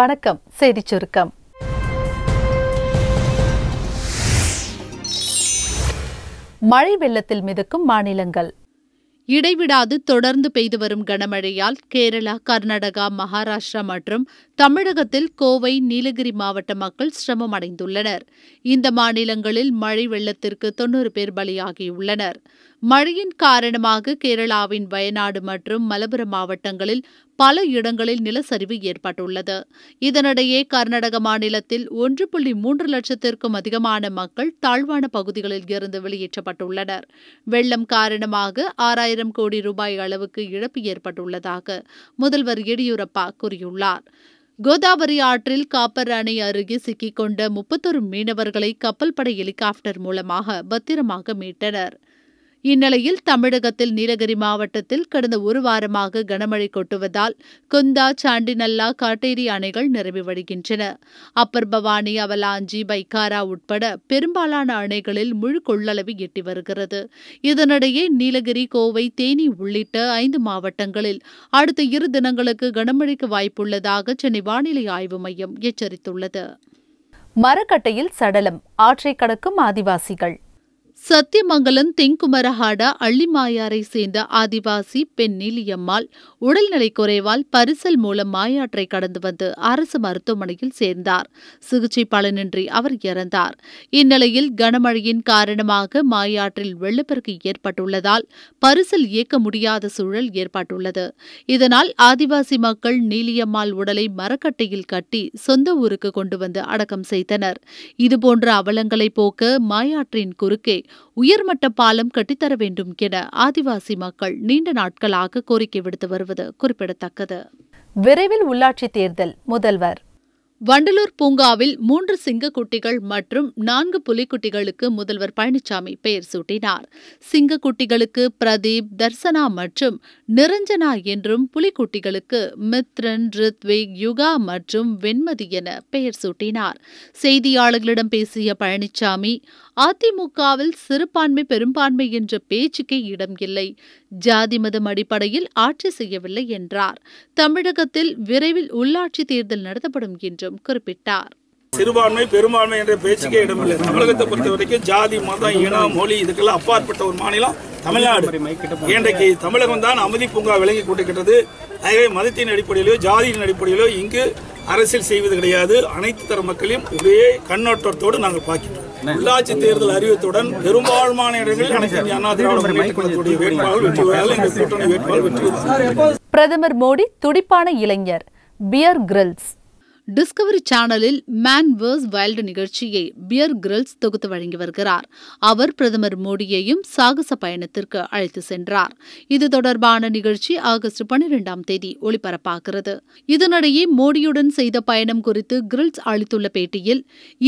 வணக்கம் செய்தி சுருக்கம் மழை வெள்ளத்தில் மிதக்கும் மாநிலங்கள் இடைவிடாது தொடர்ந்து பெய்து வரும் கனமழையால் கேரளா கர்நாடகா மகாராஷ்டிரா மற்றும் தமிழகத்தில் கோவை நீலகிரி மாவட்ட மக்கள் சிரமம் அடைந்துள்ளனர் இந்த மாநிலங்களில் மழை வெள்ளத்திற்கு தொன்னூறு பேர் பலியாகியுள்ளனர் மழையின் காரணமாக கேரளாவின் வயநாடு மற்றும் மலபுரம் மாவட்டங்களில் பல இடங்களில் நிலச்சரிவு ஏற்பட்டுள்ளது இதனிடையே கர்நாடக மாநிலத்தில் ஒன்று புள்ளி மூன்று லட்சத்திற்கும் அதிகமான மக்கள் தாழ்வான பகுதிகளில் இருந்து வெளியேற்றப்பட்டுள்ளனர் வெள்ளம் காரணமாக ஆறாயிரம் கோடி ரூபாய் அளவுக்கு இழப்பு ஏற்பட்டுள்ளதாக முதல்வர் எடியூரப்பா கூறியுள்ளார் கோதாவரி ஆற்றில் காப்பர் அணை அருகே சிக்கிக்கொண்ட முப்பத்தொரு மீனவர்களை கப்பல் படை ஹெலிகாப்டர் மூலமாக பத்திரமாக மீட்டனர் இந்நிலையில் தமிழகத்தில் நீலகிரி மாவட்டத்தில் கடந்த ஒரு வாரமாக கனமழை கொட்டுவதால் குந்தா சாண்டிநல்லா காட்டேரி அணைகள் நிரம்பி வருகின்றன அப்பர் பவானி அவலாஞ்சி பைக்காரா உட்பட பெரும்பாலான அணைகளில் முழு கொள்ளளவு எட்டி வருகிறது இதனிடையே நீலகிரி கோவை தேனி உள்ளிட்ட ஐந்து மாவட்டங்களில் அடுத்த இரு தினங்களுக்கு கனமழைக்கு வாய்ப்புள்ளதாக சென்னை வானிலை ஆய்வு மையம் எச்சரித்துள்ளது மரக்கட்டையில் சடலம் ஆற்றை கடக்கும் ஆதிவாசிகள் சத்தியமங்கலம் தென்குமரஹாடா அள்ளிமாயாரை சேர்ந்த ஆதிவாசி பெண் நீலியம்மாள் உடல்நிலை குறைவால் பரிசல் மூலம் மாயாற்றை கடந்து வந்து அரசு மருத்துவமனையில் சேர்ந்தார் சிகிச்சை பலனின்றி அவர் இறந்தார் இந்நிலையில் கனமழையின் காரணமாக மாயாற்றில் வெள்ளப்பெருக்கு ஏற்பட்டுள்ளதால் பரிசல் இயக்க முடியாத சூழல் ஏற்பட்டுள்ளது இதனால் ஆதிவாசி மக்கள் நீலியம்மாள் உடலை மரக்கட்டையில் கட்டி சொந்த ஊருக்கு கொண்டு வந்து அடக்கம் செய்தனர் இதுபோன்ற அவலங்களை போக்க மாயாற்றின் குறுக்கே உயர்மட்ட பாலம் கட்டித்தர வேண்டும் என ஆதிவாசி மக்கள் நீண்ட நாட்களாக கோரிக்கை விடுத்து வருவது குறிப்பிடத்தக்கது விரைவில் உள்ளாட்சி தேர்தல் முதல்வர் வண்டலூர் பூங்காவில் மூன்று சிங்கக்குட்டிகள் மற்றும் நான்கு புலிக்குட்டிகளுக்கு முதல்வர் பழனிசாமி பெயர் சூட்டினார் சிங்கக்குட்டிகளுக்கு பிரதீப் தர்சனா மற்றும் நிரஞ்சனா என்றும் புலிக்குட்டிகளுக்கு மித்ரன் ரித்விக் யுகா மற்றும் வெண்மதி என பெயர் சூட்டினார் செய்தியாளர்களிடம் பேசிய பழனிசாமி அதிமுகவில் சிறுபான்மை பெரும்பான்மை என்ற பேச்சுக்கே இடம் இல்லை ஜாதி மதம் அடிப்படையில் ஆட்சி செய்யவில்லை என்றார் தமிழகத்தில் விரைவில் உள்ளாட்சி தேர்தல் நடத்தப்படும் என்றும் என்றும் குறிப்பிட்டார் சிறுபான்மை பெரும்பான்மை என்ற பேச்சுக்கே இடமில்லை தமிழகத்தை பொறுத்த வரைக்கும் ஜாதி மதம் இனம் மொழி இதுக்கெல்லாம் அப்பாற்பட்ட ஒரு மாநிலம் தமிழ்நாடு இன்றைக்கு தமிழகம் தான் அமைதி பூங்கா விளங்கி கொண்டிருக்கிறது ஆகவே மதத்தின் அடிப்படையிலோ ஜாதியின் அடிப்படையிலோ இங்கு அரசியல் செய்வது கிடையாது அனைத்து தர மக்களையும் ஒரே கண்ணோட்டத்தோடு நாங்கள் பார்க்கிறோம் உள்ளாட்சி தேர்தல் அறிவித்துடன் பெரும்பாலான இடங்களில் அனைத்து அண்ணா திராவிட வேட்பாளர் வெற்றி இந்த கூட்டணி வேட்பாளர் வெற்றி பிரதமர் மோடி துடிப்பான இளைஞர் பியர் கிரில்ஸ் டிஸ்கவரி சேனலில் மேன் வேர்ஸ் வைல்டு நிகழ்ச்சியை பியர் கிரில்ஸ் தொகுத்து வழங்கி வருகிறார் அவர் பிரதமர் மோடியையும் சாகச பயணத்திற்கு அழைத்து சென்றார் இது தொடர்பான நிகழ்ச்சி ஆகஸ்ட் பனிரெண்டாம் தேதி ஒளிபரப்பாகிறது இதனிடையே மோடியுடன் செய்த பயணம் குறித்து கிரில்ஸ் அளித்துள்ள பேட்டியில்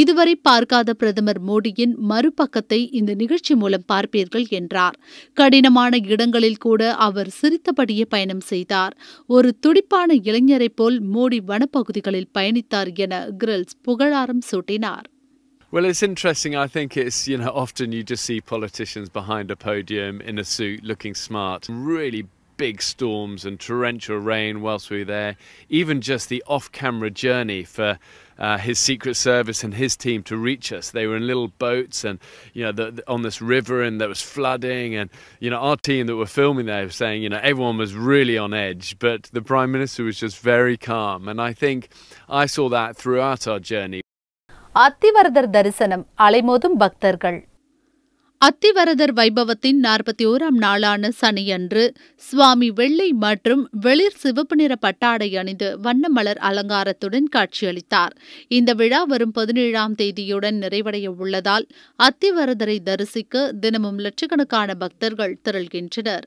இதுவரை பார்க்காத பிரதமர் மோடியின் மறுபக்கத்தை இந்த நிகழ்ச்சி மூலம் பார்ப்பீர்கள் என்றார் கடினமான இடங்களில் கூட அவர் சிரித்தபடியே பயணம் செய்தார் ஒரு துடிப்பான இளைஞரைப் போல் மோடி வனப்பகுதிகளில் பயணம் பயணித்தார் என புகழாரம் சூட்டினார் Well, it's interesting. I think it's, you know, often you just see politicians behind a podium in a suit looking smart. Really big storms and torrential rain whilst we were there. Even just the off camera journey for uh, his Secret Service and his team to reach us. They were in little boats and, you know, the, the, on this river and there was flooding. And, you know, our team that were filming there was saying, you know, everyone was really on edge, but the Prime Minister was just very calm. And I think I saw that throughout our journey. Athivaradar தரிசனம் அலைமோதும் பக்தர்கள் அத்திவரதர் வைபவத்தின் நாற்பத்தி ஓராம் நாளான சனியன்று சுவாமி வெள்ளை மற்றும் வெளிர் சிவப்பு நிற பட்டாடை அணிந்து வண்ணமலர் அலங்காரத்துடன் காட்சியளித்தார் இந்த விழா வரும் பதினேழாம் தேதியுடன் நிறைவடைய உள்ளதால் அத்திவரதரை தரிசிக்க தினமும் லட்சக்கணக்கான பக்தர்கள் திரள்கின்றனர்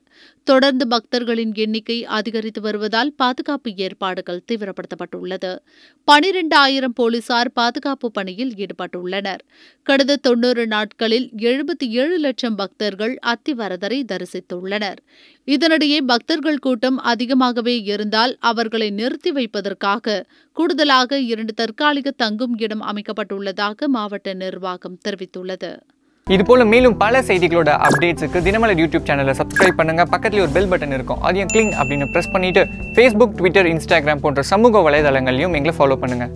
தொடர்ந்து பக்தர்களின் எண்ணிக்கை அதிகரித்து வருவதால் பாதுகாப்பு ஏற்பாடுகள் தீவிரப்படுத்தப்பட்டுள்ளது பனிரெண்டாயிரம் போலீசார் பாதுகாப்பு பணியில் ஈடுபட்டுள்ளனர் கடந்த தொன்னூறு நாட்களில் எழுபத்தி ஏழு ஏழு லட்சம் பக்தர்கள் அத்திவரதரை தரிசித்துள்ளனர் இதனிடையே பக்தர்கள் கூட்டம் அதிகமாகவே இருந்தால் அவர்களை நிறுத்தி வைப்பதற்காக கூடுதலாக இரண்டு தற்காலிக தங்கும் இடம் அமைக்கப்பட்டுள்ளதாக மாவட்ட நிர்வாகம் தெரிவித்துள்ளது இதுபோல மேலும் பல செய்திகளோட அப்டேட்ஸுக்கு தினமலர் யூடியூப் சேனலை சப்ஸ்கிரைப் பண்ணுங்க பக்கத்துல ஒரு பெல் பட்டன் இருக்கும் அதையும் கிளிங் அப்படின்னு பிரஸ் பண்ணிட்டு ஃபேஸ்புக் ட்விட்டர் இன்ஸ்டாகிராம் போன்ற சமூக வலைதளங்களையும் எங்களை ஃபாலோ பண்ணுங்க